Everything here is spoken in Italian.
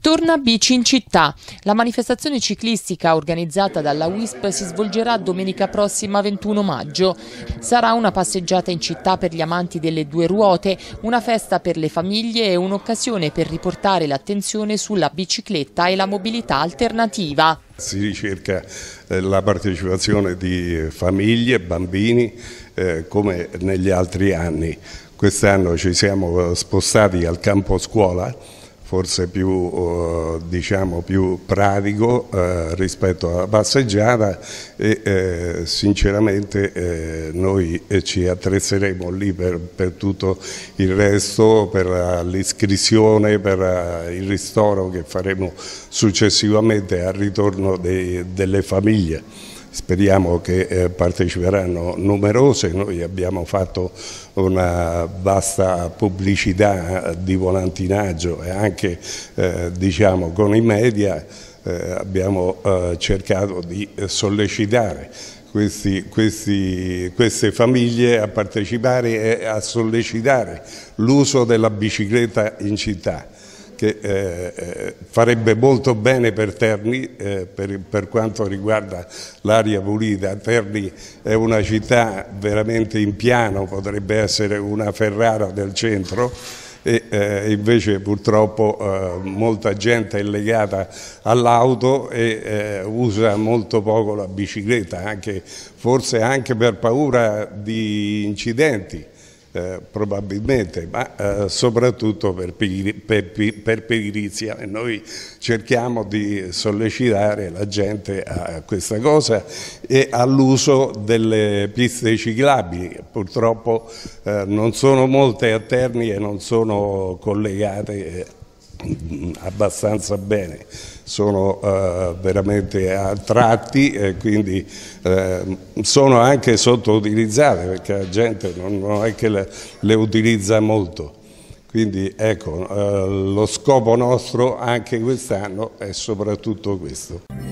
Torna bici in città. La manifestazione ciclistica organizzata dalla WISP si svolgerà domenica prossima 21 maggio. Sarà una passeggiata in città per gli amanti delle due ruote, una festa per le famiglie e un'occasione per riportare l'attenzione sulla bicicletta e la mobilità alternativa. Si ricerca eh, la partecipazione di famiglie, bambini, eh, come negli altri anni. Quest'anno ci siamo spostati al campo scuola forse più, eh, diciamo, più pradigo eh, rispetto alla passeggiata e eh, sinceramente eh, noi eh, ci attrezzeremo lì per, per, tutto il resto, per l'iscrizione, per eh, il ristoro che faremo successivamente al ritorno dei, delle famiglie speriamo che eh, parteciperanno numerose, noi abbiamo fatto una vasta pubblicità eh, di volantinaggio e anche eh, diciamo, con i media abbiamo cercato di sollecitare questi, questi, queste famiglie a partecipare e a sollecitare l'uso della bicicletta in città che eh, eh, farebbe molto bene per Terni eh, per, per, quanto riguarda l'aria pulita. Terni è una città veramente in piano, potrebbe essere una Ferrara del centro e eh, invece purtroppo eh, molta gente è legata all'auto e eh, usa molto poco la bicicletta, anche, forse anche per paura di incidenti. Eh, probabilmente, ma eh, soprattutto per, per, per pigrizia. E noi cerchiamo di sollecitare la gente a questa cosa e all'uso delle piste ciclabili. Purtroppo eh, non sono molte a Terni e non sono collegate eh, Mm, abbastanza bene, sono eh, veramente a tratti e quindi eh, sono anche sottoutilizzate perché la gente non, è che le, le utilizza molto. Quindi ecco, eh, lo scopo nostro anche quest'anno è soprattutto questo.